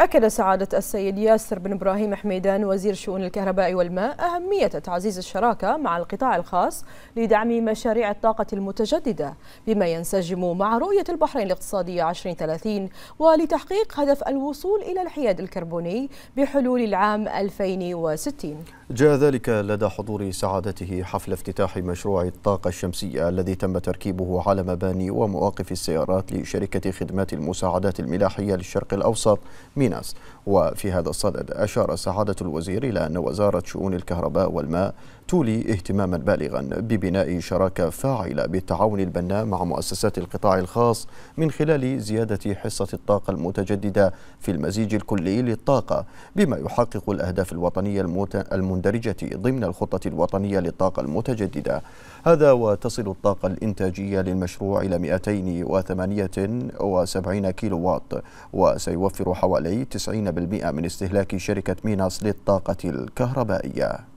أكد سعادة السيد ياسر بن إبراهيم حميدان وزير شؤون الكهرباء والماء أهمية تعزيز الشراكة مع القطاع الخاص لدعم مشاريع الطاقة المتجددة بما ينسجم مع رؤية البحرين الاقتصادية 2030 ولتحقيق هدف الوصول إلى الحياد الكربوني بحلول العام 2060 جاء ذلك لدى حضور سعادته حفل افتتاح مشروع الطاقة الشمسية الذي تم تركيبه على مباني ومواقف السيارات لشركة خدمات المساعدات الملاحية للشرق الأوسط بناس وفي هذا الصدد أشار سعادة الوزير إلى أن وزارة شؤون الكهرباء والماء تولي اهتماما بالغا ببناء شراكة فاعلة بالتعاون البناء مع مؤسسات القطاع الخاص من خلال زيادة حصة الطاقة المتجددة في المزيج الكلي للطاقة بما يحقق الأهداف الوطنية المندرجة ضمن الخطة الوطنية للطاقة المتجددة هذا وتصل الطاقة الإنتاجية للمشروع إلى 278 كيلو وات وسيوفر حوالي يستدعي 90% من استهلاك شركة ميناس للطاقة الكهربائية